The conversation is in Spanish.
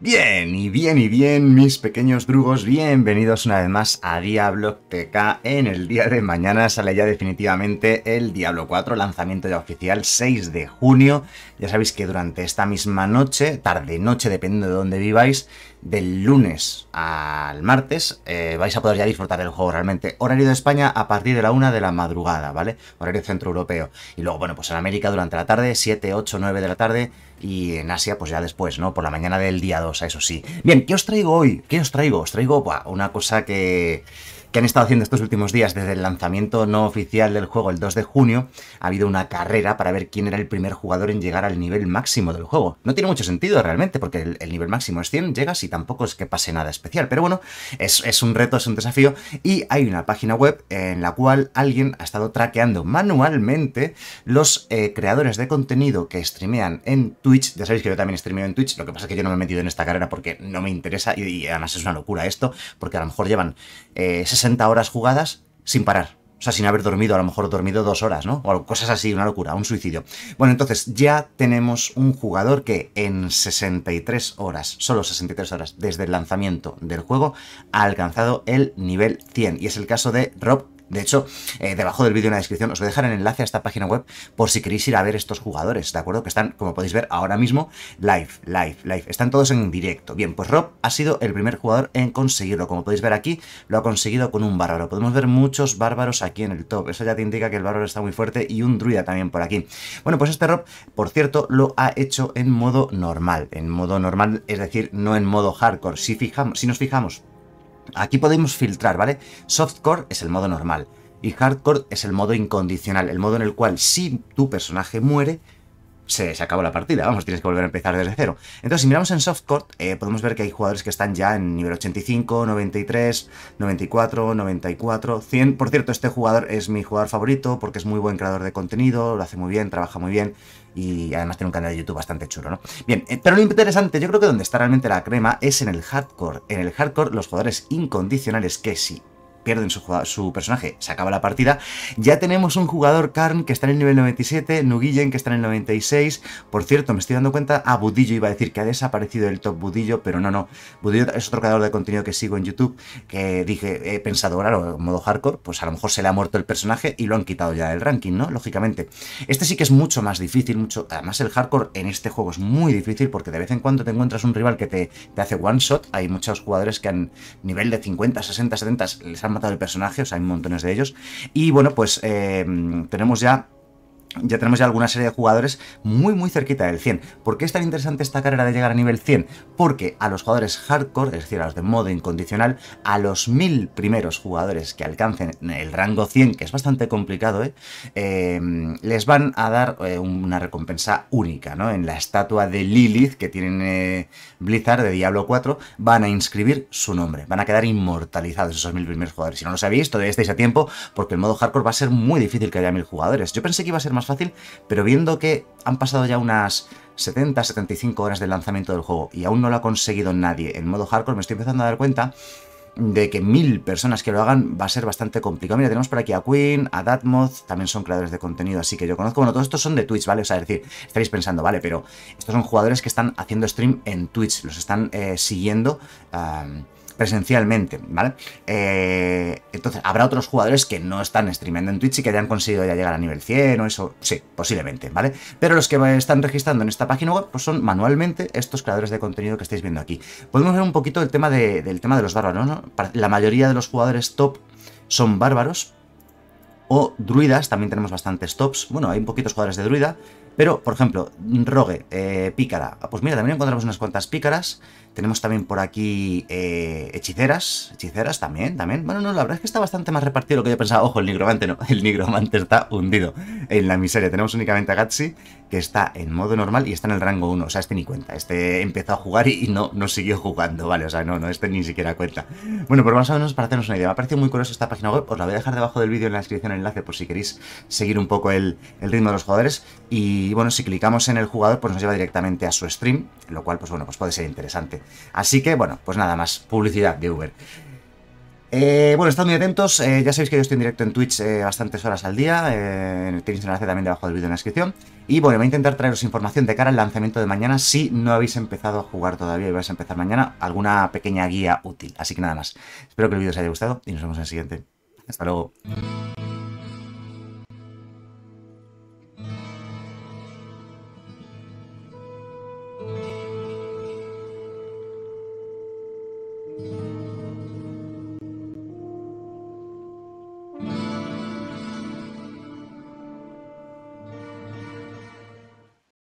Bien, y bien, y bien, mis pequeños drugos, bienvenidos una vez más a Diablo TK. En el día de mañana sale ya definitivamente el Diablo 4, lanzamiento ya oficial 6 de junio. Ya sabéis que durante esta misma noche, tarde-noche, dependiendo de dónde viváis, del lunes al martes eh, vais a poder ya disfrutar del juego realmente. Horario de España a partir de la 1 de la madrugada, ¿vale? Horario centro-europeo. Y luego, bueno, pues en América durante la tarde, 7, 8, 9 de la tarde, y en Asia pues ya después, ¿no? Por la mañana del día 2, eso sí. Bien, ¿qué os traigo hoy? ¿Qué os traigo? Os traigo una cosa que que han estado haciendo estos últimos días desde el lanzamiento no oficial del juego el 2 de junio, ha habido una carrera para ver quién era el primer jugador en llegar al nivel máximo del juego. No tiene mucho sentido realmente, porque el, nivel máximo es 100, llegas y tampoco es que pase nada especial, pero bueno, es, es un reto, es un desafío, y hay una página web en la cual alguien ha estado traqueando manualmente los eh, creadores de contenido que streamean en Twitch, ya sabéis que yo también streameo en Twitch, lo que pasa es que yo no me he metido en esta carrera porque no me interesa, y, además es una locura esto, porque a lo mejor llevan... Eh, 60 horas jugadas sin parar. O sea, sin haber dormido, a lo mejor dormido dos horas, ¿no? O cosas así, una locura, un suicidio. Bueno, entonces ya tenemos un jugador que en 63 horas, solo 63 horas desde el lanzamiento del juego, ha alcanzado el nivel 100. Y es el caso de Rob de hecho, eh, debajo del vídeo en la descripción os voy a dejar el enlace a esta página web por si queréis ir a ver estos jugadores, ¿de acuerdo? Que están, como podéis ver ahora mismo, live, live, live. Están todos en directo. Bien, pues Rob ha sido el primer jugador en conseguirlo. Como podéis ver aquí, lo ha conseguido con un bárbaro. Podemos ver muchos bárbaros aquí en el top. Eso ya te indica que el bárbaro está muy fuerte y un druida también por aquí. Bueno, pues este Rob, por cierto, lo ha hecho en modo normal. En modo normal, es decir, no en modo hardcore. Si, fijamos, si nos fijamos Aquí podemos filtrar, ¿vale? Softcore es el modo normal y hardcore es el modo incondicional, el modo en el cual si tu personaje muere, se, acabó la partida, vamos, tienes que volver a empezar desde cero. Entonces, si miramos en softcore, eh, podemos ver que hay jugadores que están ya en nivel 85, 93, 94, 94, 100. Por cierto, este jugador es mi jugador favorito porque es muy buen creador de contenido, lo hace muy bien, trabaja muy bien y además tiene un canal de YouTube bastante chulo, ¿no? Bien, eh, pero lo interesante, yo creo que donde está realmente la crema es en el hardcore. En el hardcore, los jugadores incondicionales que sí pierden su, su, personaje, se acaba la partida. Ya tenemos un jugador Karn que está en el nivel 97, Nuguillen que está en el 96. Por cierto, me estoy dando cuenta, a ah, Budillo iba a decir que ha desaparecido el top Budillo, pero no, no. Budillo es otro creador de contenido que sigo en YouTube, que dije, he pensado, claro, modo hardcore, pues a lo mejor se le ha muerto el personaje y lo han quitado ya del ranking, ¿no? Lógicamente. Este sí que es mucho más difícil, mucho. Además, el hardcore en este juego es muy difícil porque de vez en cuando te encuentras un rival que te, te hace one shot. Hay muchos jugadores que han nivel de 50, 60, 70 les han matado el personaje, o sea, hay montones de ellos. Y bueno, pues eh, tenemos ya ya tenemos ya alguna serie de jugadores muy muy cerquita del 100. ¿Por qué es tan interesante esta carrera de llegar a nivel 100? Porque a los jugadores hardcore, es decir, a los de modo incondicional, a los mil primeros jugadores que alcancen el rango 100, que es bastante complicado, ¿eh? Eh, les van a dar eh, una recompensa única, ¿no? En la estatua de Lilith que tienen Blizzard de Diablo 4, van a inscribir su nombre, van a quedar inmortalizados esos mil primeros jugadores. Si no lo sabéis, todavía estáis a tiempo, porque el modo hardcore va a ser muy difícil que haya mil jugadores. Yo pensé que iba a ser más fácil, pero viendo que han pasado ya unas 70, 75 horas del lanzamiento del juego y aún no lo ha conseguido nadie en modo hardcore, me estoy empezando a dar cuenta de que mil personas que lo hagan va a ser bastante complicado. Mira, tenemos por aquí a Queen, a Datmoth, también son creadores de contenido, así que yo conozco. Bueno, todos estos son de Twitch, ¿vale? O sea, decir, estaréis pensando, vale, pero estos son jugadores que están haciendo stream en Twitch, los están eh, siguiendo presencialmente, ¿vale? Eh, entonces, habrá otros jugadores que no están streamando en Twitch y que hayan conseguido ya llegar a nivel 100 o eso, sí, posiblemente, ¿vale? Pero los que están registrando en esta página web, pues son manualmente estos creadores de contenido que estáis viendo aquí. Podemos ver un poquito el tema del tema de los bárbaros, ¿no? La mayoría de los jugadores top son bárbaros, o druidas, también tenemos bastantes tops. Bueno, hay poquitos jugadores de druida, pero, por ejemplo, Rogue, eh, Pícara. Pues mira, también encontramos unas cuantas pícaras. Tenemos también por aquí eh, hechiceras. Hechiceras también, también. Bueno, no, la verdad es que está bastante más repartido lo que yo pensaba. Ojo, el nigromante no. El nigromante está hundido en la miseria. Tenemos únicamente a Gatsi, que está en modo normal y está en el rango 1. O sea, este ni cuenta. Este empezó a jugar y no, no siguió jugando, ¿vale? O sea, no, no, este ni siquiera cuenta. Bueno, por pues más o menos para hacernos una idea. Me ha parecido muy curioso esta página web. Os la voy a dejar debajo del vídeo en la descripción el enlace por si queréis seguir un poco el ritmo de los jugadores. Y y bueno, si clicamos en el jugador, pues nos lleva directamente a su stream, lo cual, pues bueno, pues puede ser interesante. Así que, bueno, pues nada más, publicidad de Uber. Eh, bueno, estad muy atentos, eh, ya sabéis que yo estoy en directo en Twitch eh, bastantes horas al día, tenéis el enlace también debajo del vídeo en la descripción. Y bueno, voy a intentar traeros información de cara al lanzamiento de mañana si no habéis empezado a jugar todavía y vais a empezar mañana, alguna pequeña guía útil. Así que nada más, espero que el vídeo os haya gustado y nos vemos en el siguiente. Hasta luego.